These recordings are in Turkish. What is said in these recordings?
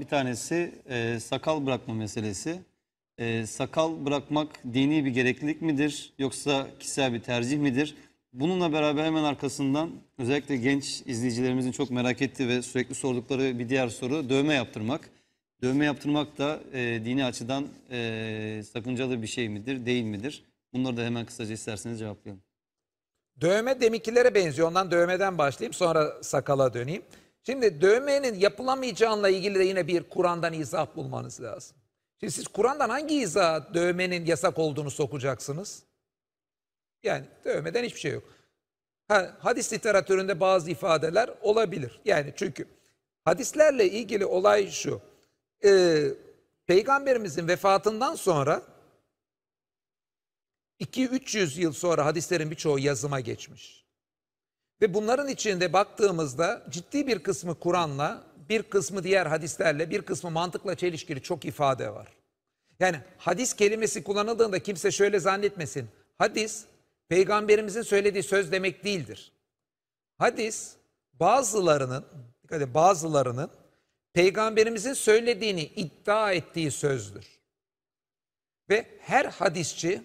Bir tanesi e, sakal bırakma meselesi. E, sakal bırakmak dini bir gereklilik midir yoksa kişisel bir tercih midir? Bununla beraber hemen arkasından özellikle genç izleyicilerimizin çok merak ettiği ve sürekli sordukları bir diğer soru dövme yaptırmak. Dövme yaptırmak da e, dini açıdan e, sakıncalı bir şey midir, değil midir? Bunları da hemen kısaca isterseniz cevaplayalım. Dövme deminkilere benziyor. Ondan dövmeden başlayayım sonra sakala döneyim. Şimdi dövmenin yapılamayacağıyla ilgili de yine bir Kur'an'dan izah bulmanız lazım. Şimdi siz Kur'an'dan hangi izah dövmenin yasak olduğunu sokacaksınız? Yani dövmeden hiçbir şey yok. Ha, hadis literatüründe bazı ifadeler olabilir. Yani çünkü hadislerle ilgili olay şu. E, Peygamberimizin vefatından sonra 2-300 yıl sonra hadislerin birçoğu yazıma geçmiş. Ve bunların içinde baktığımızda ciddi bir kısmı Kur'an'la, bir kısmı diğer hadislerle, bir kısmı mantıkla çelişkili çok ifade var. Yani hadis kelimesi kullanıldığında kimse şöyle zannetmesin. Hadis peygamberimizin söylediği söz demek değildir. Hadis bazılarının, dikkat edin, bazılarının peygamberimizin söylediğini iddia ettiği sözdür. Ve her hadisçi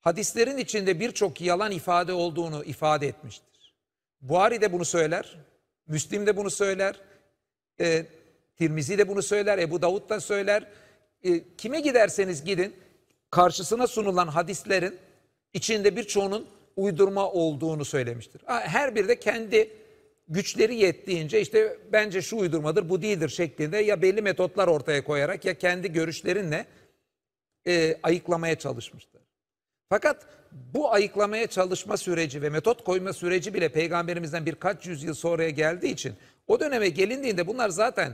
hadislerin içinde birçok yalan ifade olduğunu ifade etmiştir. Buhari de bunu söyler, Müslim de bunu söyler, e, Tirmizi de bunu söyler, Ebu Davud da söyler. E, kime giderseniz gidin karşısına sunulan hadislerin içinde birçoğunun uydurma olduğunu söylemiştir. Her biri de kendi güçleri yettiğince işte bence şu uydurmadır bu değildir şeklinde ya belli metotlar ortaya koyarak ya kendi görüşlerinle e, ayıklamaya çalışmıştır. Fakat bu ayıklamaya çalışma süreci ve metot koyma süreci bile peygamberimizden birkaç yüzyıl sonraya geldiği için o döneme gelindiğinde bunlar zaten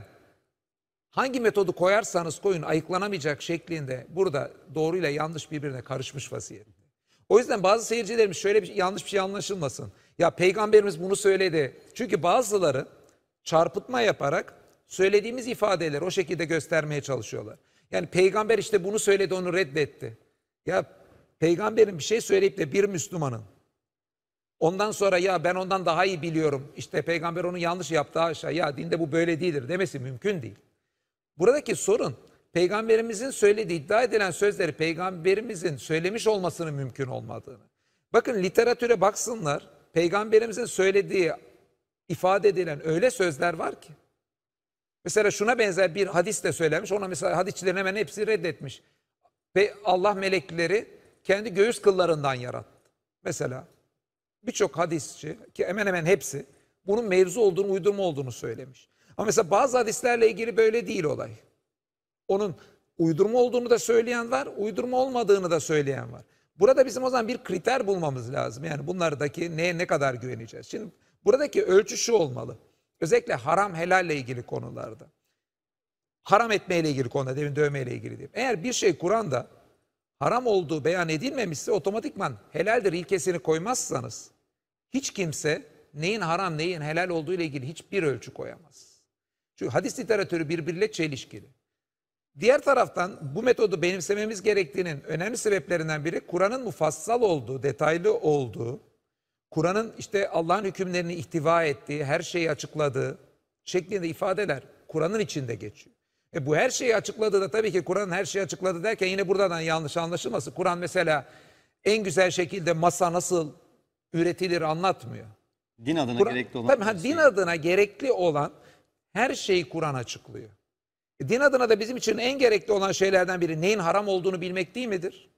hangi metodu koyarsanız koyun ayıklanamayacak şeklinde burada doğruyla yanlış birbirine karışmış vaziyette. O yüzden bazı seyircilerimiz şöyle bir şey, yanlış bir şey anlaşılmasın. Ya peygamberimiz bunu söyledi. Çünkü bazıları çarpıtma yaparak söylediğimiz ifadeleri o şekilde göstermeye çalışıyorlar. Yani peygamber işte bunu söyledi onu reddetti. Ya peygamberin bir şey söyleyip de bir Müslümanın ondan sonra ya ben ondan daha iyi biliyorum işte peygamber onun yanlış yaptı aşağı ya dinde bu böyle değildir demesi mümkün değil. Buradaki sorun peygamberimizin söylediği iddia edilen sözleri peygamberimizin söylemiş olmasının mümkün olmadığını. Bakın literatüre baksınlar peygamberimizin söylediği ifade edilen öyle sözler var ki. Mesela şuna benzer bir hadis de söylemiş. Ona mesela hadisçilerin hemen hepsi reddetmiş. Ve Allah melekleri kendi göğüs kıllarından yarattı. Mesela birçok hadisçi ki hemen hemen hepsi bunun mevzu olduğunu, uydurma olduğunu söylemiş. Ama mesela bazı hadislerle ilgili böyle değil olay. Onun uydurma olduğunu da söyleyen var, uydurma olmadığını da söyleyen var. Burada bizim o zaman bir kriter bulmamız lazım. Yani bunlardaki neye ne kadar güveneceğiz? Şimdi buradaki ölçü şu olmalı. Özellikle haram helalle ilgili konularda. Haram etmeyle ilgili konuda, demin dövmeyle ilgili diyeyim. Eğer bir şey Kur'an'da haram olduğu beyan edilmemişse otomatikman helaldir ilkesini koymazsanız hiç kimse neyin haram neyin helal olduğu ile ilgili hiçbir ölçü koyamaz. Çünkü hadis literatürü birbiriyle çelişkili. Diğer taraftan bu metodu benimsememiz gerektiğinin önemli sebeplerinden biri Kur'an'ın mufassal olduğu, detaylı olduğu, Kur'an'ın işte Allah'ın hükümlerini ihtiva ettiği, her şeyi açıkladığı şeklinde ifadeler Kur'an'ın içinde geçiyor. E bu her şeyi açıkladı da tabii ki Kur'an her şeyi açıkladı derken yine buradan hani yanlış anlaşılması Kur'an mesela en güzel şekilde masa nasıl üretilir anlatmıyor. Din adına Kur'an, gerekli olan. Tabii ha, şey. din adına gerekli olan her şeyi Kur'an açıklıyor. E, din adına da bizim için en gerekli olan şeylerden biri neyin haram olduğunu bilmek değil midir?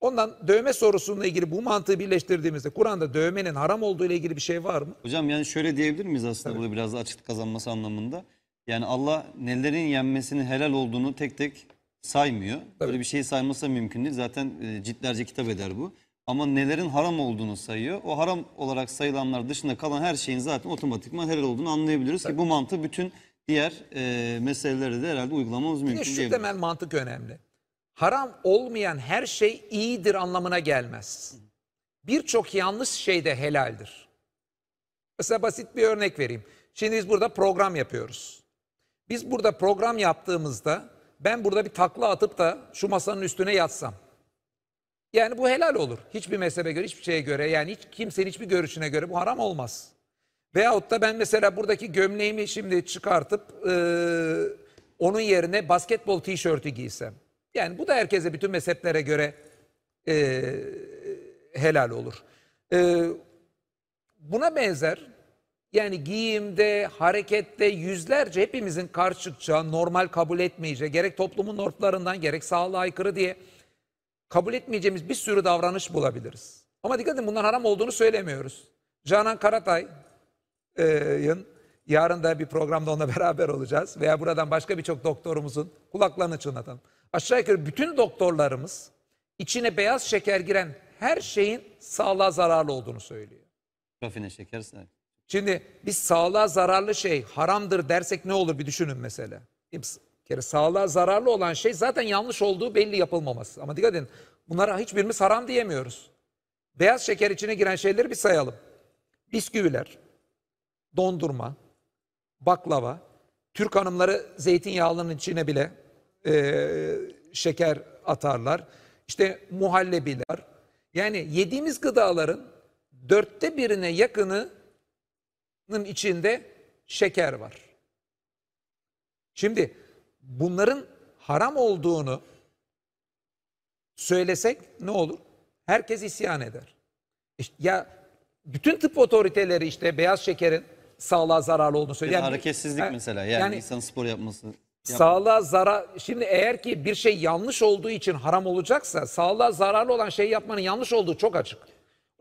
Ondan dövme sorusuyla ilgili bu mantığı birleştirdiğimizde Kur'an'da dövmenin haram olduğu ile ilgili bir şey var mı? Hocam yani şöyle diyebilir miyiz aslında Tabii. burada biraz da açık kazanması anlamında? Yani Allah nelerin yenmesinin helal olduğunu tek tek saymıyor. Tabii. Böyle bir şey saymasa mümkün değil. Zaten e, ciltlerce kitap eder bu. Ama nelerin haram olduğunu sayıyor. O haram olarak sayılanlar dışında kalan her şeyin zaten otomatikman helal olduğunu anlayabiliriz Tabii. ki bu mantığı bütün diğer e, meselelere de herhalde uygulamamız mümkün değil. Şu temel mantık önemli. Haram olmayan her şey iyidir anlamına gelmez. Birçok yanlış şey de helaldir. Mesela basit bir örnek vereyim. Şimdi biz burada program yapıyoruz. Biz burada program yaptığımızda ben burada bir takla atıp da şu masanın üstüne yatsam. Yani bu helal olur. Hiçbir mezhebe göre, hiçbir şeye göre yani hiç kimsenin hiçbir görüşüne göre bu haram olmaz. Veyahut da ben mesela buradaki gömleğimi şimdi çıkartıp e, onun yerine basketbol tişörtü giysem. Yani bu da herkese bütün mezheplere göre e, helal olur. E, buna benzer yani giyimde, harekette yüzlerce hepimizin karşıtça, normal kabul etmeyeceği, gerek toplumun normlarından gerek sağlığa aykırı diye kabul etmeyeceğimiz bir sürü davranış bulabiliriz. Ama dikkat edin bunların haram olduğunu söylemiyoruz. Canan Karatay'ın e, yarın da bir programda onunla beraber olacağız veya buradan başka birçok doktorumuzun kulaklarını çınlatalım. Aşağı yukarı bütün doktorlarımız içine beyaz şeker giren her şeyin sağlığa zararlı olduğunu söylüyor. Rafine şeker, Şimdi biz sağlığa zararlı şey haramdır dersek ne olur bir düşünün mesela. Bir kere sağlığa zararlı olan şey zaten yanlış olduğu belli yapılmaması. Ama dikkat edin bunlara hiçbirimiz haram diyemiyoruz. Beyaz şeker içine giren şeyleri bir sayalım. Bisküviler, dondurma, baklava, Türk hanımları zeytinyağlının içine bile e, şeker atarlar. İşte muhallebiler. Yani yediğimiz gıdaların dörtte birine yakını bunun içinde şeker var. Şimdi bunların haram olduğunu söylesek ne olur? Herkes isyan eder. İşte ya bütün tıp otoriteleri işte beyaz şekerin sağlığa zararlı olduğunu söylüyor. Yani, hareketsizlik yani, mesela yani, yani insanın spor yapması. sağlığa zarar şimdi eğer ki bir şey yanlış olduğu için haram olacaksa sağlığa zararlı olan şey yapmanın yanlış olduğu çok açık.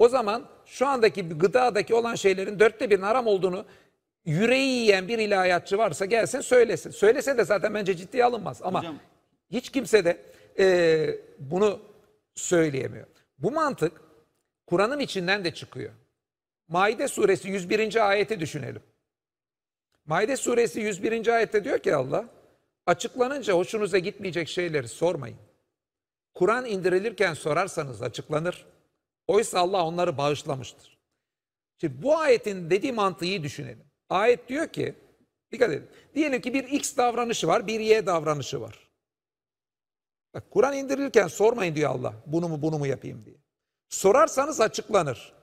O zaman şu andaki gıdadaki olan şeylerin dörtte birinin haram olduğunu yüreği yiyen bir ilahiyatçı varsa gelsin söylesin. Söylese de zaten bence ciddiye alınmaz ama Hocam. hiç kimse de e, bunu söyleyemiyor. Bu mantık Kur'an'ın içinden de çıkıyor. Maide suresi 101. ayeti düşünelim. Maide suresi 101. ayette diyor ki Allah, açıklanınca hoşunuza gitmeyecek şeyleri sormayın. Kur'an indirilirken sorarsanız açıklanır. Oysa Allah onları bağışlamıştır. Şimdi bu ayetin dediği mantığı düşünelim. Ayet diyor ki, dikkat edin. Diyelim ki bir X davranışı var, bir Y davranışı var. Bak Kur'an indirirken sormayın diyor Allah. Bunu mu bunu mu yapayım diye. Sorarsanız açıklanır.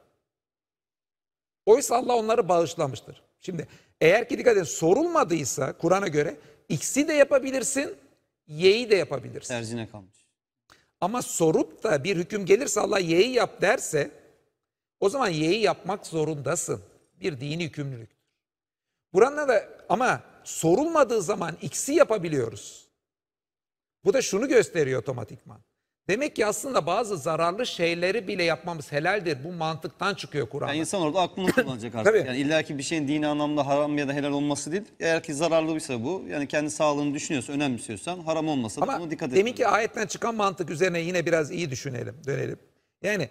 Oysa Allah onları bağışlamıştır. Şimdi eğer ki dikkat edin sorulmadıysa Kur'an'a göre X'i de yapabilirsin, Y'i de yapabilirsin. Terzine kalmış. Ama sorup da bir hüküm gelirse Allah yeği yap derse o zaman yeği yapmak zorundasın. Bir dini hükümlülüktür. Buranla da ama sorulmadığı zaman x'i yapabiliyoruz. Bu da şunu gösteriyor otomatikman. Demek ki aslında bazı zararlı şeyleri bile yapmamız helaldir. Bu mantıktan çıkıyor Kur'an. Yani insan orada aklını kullanacak artık. Tabii. Yani illa ki bir şeyin dini anlamda haram ya da helal olması değil. Eğer ki zararlıysa bu, yani kendi sağlığını düşünüyorsa, önemsiyorsan haram olmasa da Ama buna dikkat et. demin ki ayetten çıkan mantık üzerine yine biraz iyi düşünelim, dönelim. Yani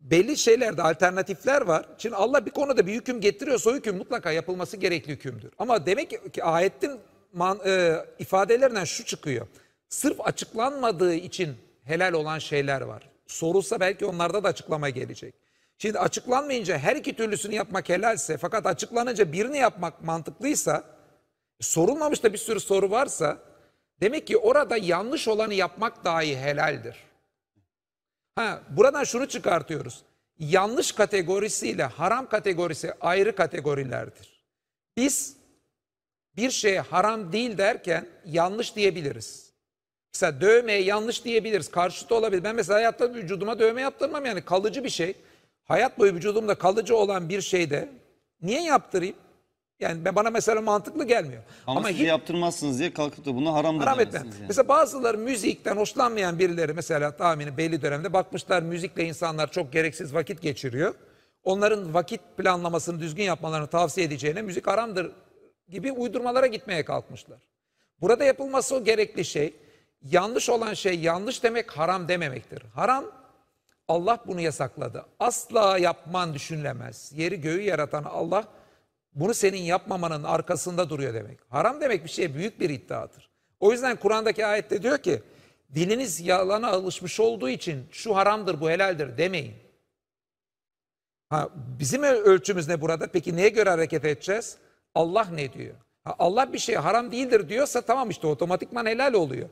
belli şeylerde alternatifler var. Şimdi Allah bir konuda bir hüküm getiriyorsa o hüküm mutlaka yapılması gerekli hükümdür. Ama demek ki ayetin man, e, ifadelerinden şu çıkıyor. Sırf açıklanmadığı için helal olan şeyler var. Sorulsa belki onlarda da açıklama gelecek. Şimdi açıklanmayınca her iki türlüsünü yapmak helalse fakat açıklanınca birini yapmak mantıklıysa sorulmamış da bir sürü soru varsa demek ki orada yanlış olanı yapmak dahi helaldir. Ha, buradan şunu çıkartıyoruz. Yanlış kategorisi ile haram kategorisi ayrı kategorilerdir. Biz bir şeye haram değil derken yanlış diyebiliriz. Mesela dövmeye yanlış diyebiliriz. Karşıtı olabilir. Ben mesela hayatta vücuduma dövme yaptırmam yani kalıcı bir şey. Hayat boyu vücudumda kalıcı olan bir şeyde niye yaptırayım? Yani ben, bana mesela mantıklı gelmiyor. Ama, Ama hiç, yaptırmazsınız diye kalkıp da bunu haram da haram etmem. Yani. Mesela bazıları müzikten hoşlanmayan birileri mesela tahmini belli dönemde bakmışlar müzikle insanlar çok gereksiz vakit geçiriyor. Onların vakit planlamasını düzgün yapmalarını tavsiye edeceğine müzik haramdır gibi uydurmalara gitmeye kalkmışlar. Burada yapılması o gerekli şey yanlış olan şey yanlış demek haram dememektir. Haram Allah bunu yasakladı. Asla yapman düşünülemez. Yeri göğü yaratan Allah bunu senin yapmamanın arkasında duruyor demek. Haram demek bir şey büyük bir iddiadır. O yüzden Kur'an'daki ayette diyor ki diliniz yalana alışmış olduğu için şu haramdır bu helaldir demeyin. Ha, bizim ölçümüz ne burada? Peki neye göre hareket edeceğiz? Allah ne diyor? Ha, Allah bir şey haram değildir diyorsa tamam işte otomatikman helal oluyor.